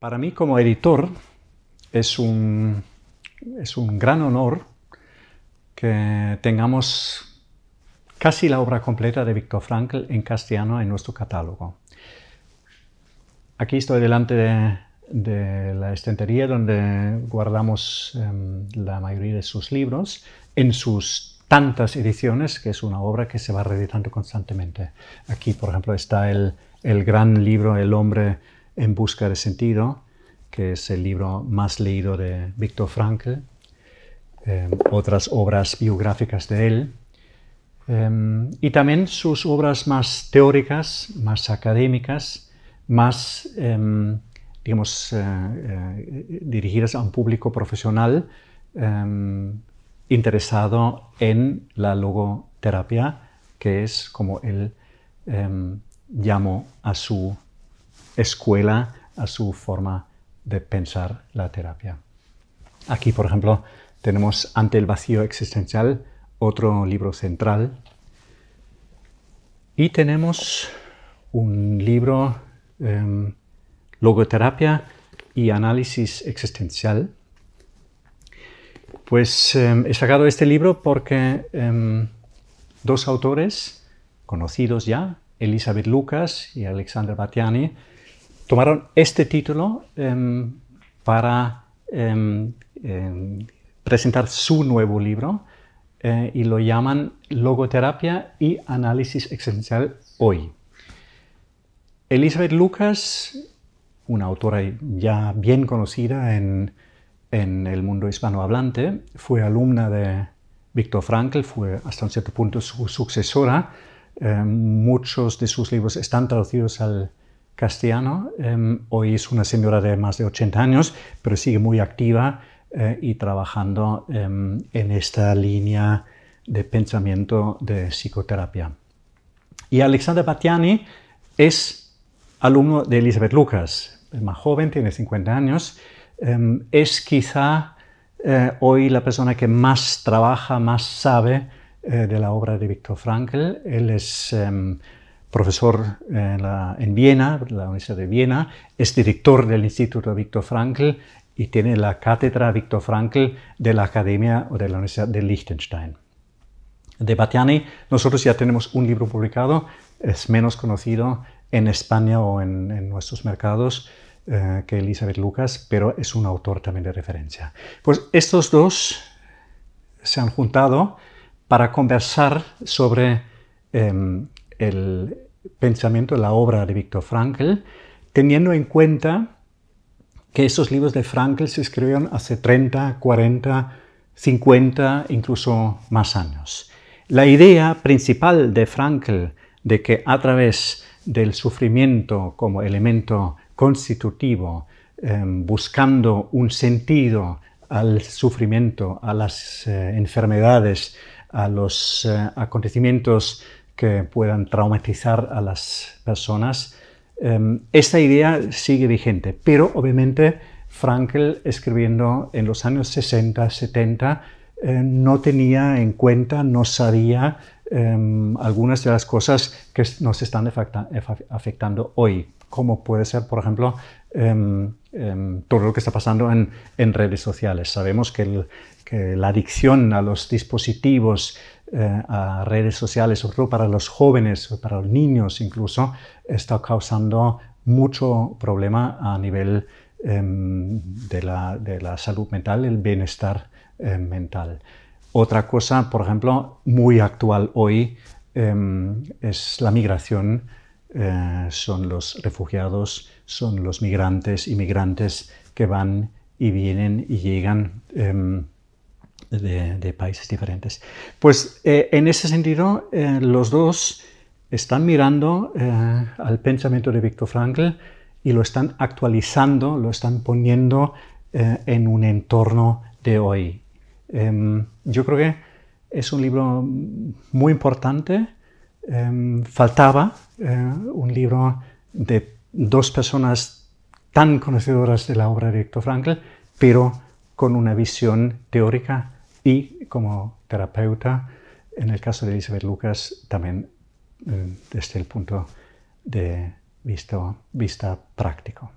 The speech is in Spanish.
Para mí como editor es un, es un gran honor que tengamos casi la obra completa de Víctor Frankl en castellano en nuestro catálogo. Aquí estoy delante de, la estantería donde guardamos em, la mayoría de sus libros en sus tantas ediciones, que es una obra que se va reeditando constantemente. Aquí, por ejemplo, está el, el gran libro El hombre en Busca de Sentido, que es el libro más leído de Víctor Frankl, eh, otras obras biográficas de él, eh, y también sus obras más teóricas, más académicas, más, em, digamos, eh, dirigidas a un público profesional em, interesado en la logoterapia, que es como él em, llamó a su escuela a su forma de pensar la terapia. Aquí, por ejemplo, tenemos Ante el vacío existencial, otro libro central. Y tenemos un libro, em, Logoterapia y Análisis Existencial. Pues em, he sacado este libro porque em, dos autores conocidos ya, Elizabeth Lucas y Alexander Batiani, tomaron este título em, para em, em, presentar su nuevo libro eh, y lo llaman Logoterapia y Análisis Existencial Hoy. Elizabeth Lucas, una autora ya bien conocida en, el mundo hispanohablante, fue alumna de víctor Frankl, fue hasta un cierto punto su sucesora. muchos de sus libros están traducidos al castellano. Em, hoy es una señora de más de 80 años, pero sigue muy activa eh, y trabajando em, en esta línea de pensamiento de psicoterapia. Y Alexander Batiani es alumno de Elizabeth Lucas, es más joven, tiene 50 años, em, es quizá eh, hoy la persona que más trabaja, más sabe eh, de la obra de Viktor Frankl. Él es profesor eh, en, Viena, la Universidad de Viena, es director del Instituto Víctor Frankl y tiene la cátedra Víctor Frankl de la Academia o de la Universidad de Liechtenstein. De Batiani, nosotros ya tenemos un libro publicado, es menos conocido en España o en, nuestros mercados eh, que Elizabeth Lucas, pero es un autor también de referencia. Pues estos dos se han juntado para conversar sobre em, el pensamiento, la obra de Viktor Frankl, teniendo en cuenta que esos libros de Frankl se escribieron hace 30, 40, 50, incluso más años. La idea principal de Frankl de que a través del sufrimiento como elemento constitutivo, em, buscando un sentido al sufrimiento, a las eh, enfermedades, a los eh, acontecimientos que puedan traumatizar a las personas. Em, esta idea sigue vigente, pero obviamente Frankl, escribiendo en los años 60, 70, eh, no tenía en cuenta, no sabía em, algunas de las cosas que nos están afectando hoy, como puede ser, por ejemplo, em, todo lo que está pasando en, redes sociales. Sabemos que, la adicción a los dispositivos, eh, a redes sociales, sobre todo para los jóvenes, para los niños incluso, está causando mucho problema a nivel em, de, la, salud mental, el bienestar em, mental. Otra cosa, por ejemplo, muy actual hoy em, es la migración, eh, son los refugiados, son los migrantes, y migrantes que van y vienen y llegan de, países diferentes. Pues eh, en ese sentido, eh, los dos están mirando eh, al pensamiento de Viktor Frankl y lo están actualizando, lo están poniendo en un entorno de hoy. Em, yo creo que es un libro muy importante. Em, faltaba un libro de dos personas tan conocedoras de la obra de Viktor Frankl, pero con una visión teórica y como terapeuta, en el caso de Elizabeth Lucas, también eh, desde el punto de vista práctico.